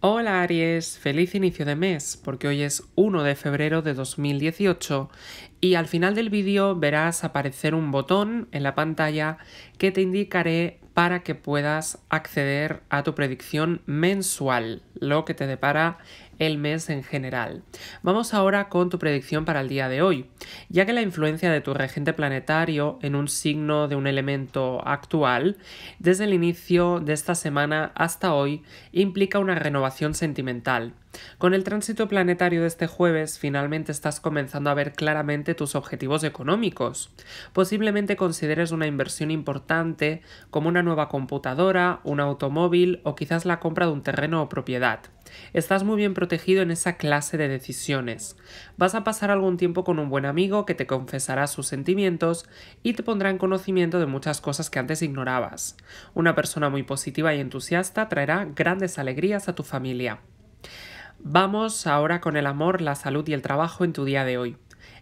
Hola Aries, feliz inicio de mes, porque hoy es 1 de febrero de 2018 y al final del vídeo verás aparecer un botón en la pantalla que te indicaré para que puedas acceder a tu predicción mensual, lo que te depara el mes en general. Vamos ahora con tu predicción para el día de hoy. Ya que la influencia de tu regente planetario en un signo de un elemento actual, desde el inicio de esta semana hasta hoy, implica una renovación sentimental con el tránsito planetario de este jueves, finalmente estás comenzando a ver claramente tus objetivos económicos. Posiblemente consideres una inversión importante como una nueva computadora, un automóvil o quizás la compra de un terreno o propiedad. Estás muy bien protegido en esa clase de decisiones. Vas a pasar algún tiempo con un buen amigo que te confesará sus sentimientos y te pondrá en conocimiento de muchas cosas que antes ignorabas. Una persona muy positiva y entusiasta traerá grandes alegrías a tu familia. Vamos ahora con el amor, la salud y el trabajo en tu día de hoy.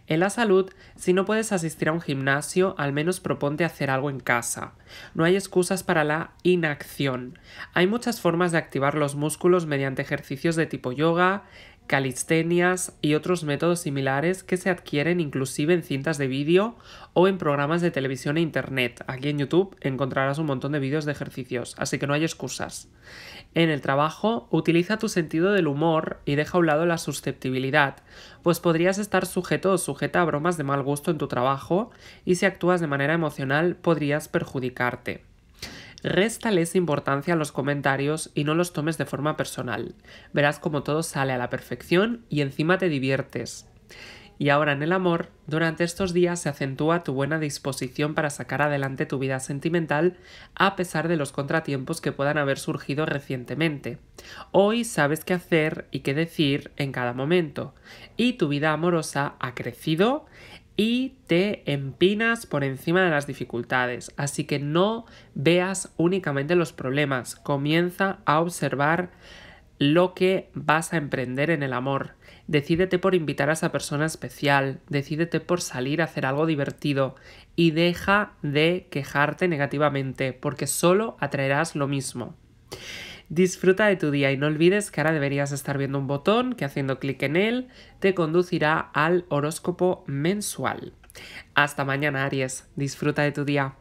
En la salud, si no puedes asistir a un gimnasio, al menos proponte hacer algo en casa. No hay excusas para la inacción. Hay muchas formas de activar los músculos mediante ejercicios de tipo yoga, calistenias y otros métodos similares que se adquieren inclusive en cintas de vídeo o en programas de televisión e internet. Aquí en YouTube encontrarás un montón de vídeos de ejercicios, así que no hay excusas. En el trabajo, utiliza tu sentido del humor y deja a un lado la susceptibilidad, pues podrías estar sujeto o sujeta a bromas de mal gusto en tu trabajo y si actúas de manera emocional podrías perjudicarte. Réstales importancia a los comentarios y no los tomes de forma personal. Verás como todo sale a la perfección y encima te diviertes. Y ahora en el amor, durante estos días se acentúa tu buena disposición para sacar adelante tu vida sentimental a pesar de los contratiempos que puedan haber surgido recientemente. Hoy sabes qué hacer y qué decir en cada momento y tu vida amorosa ha crecido y te empinas por encima de las dificultades. Así que no veas únicamente los problemas, comienza a observar lo que vas a emprender en el amor. Decídete por invitar a esa persona especial, decídete por salir a hacer algo divertido y deja de quejarte negativamente porque solo atraerás lo mismo. Disfruta de tu día y no olvides que ahora deberías estar viendo un botón que haciendo clic en él te conducirá al horóscopo mensual. Hasta mañana, Aries. Disfruta de tu día.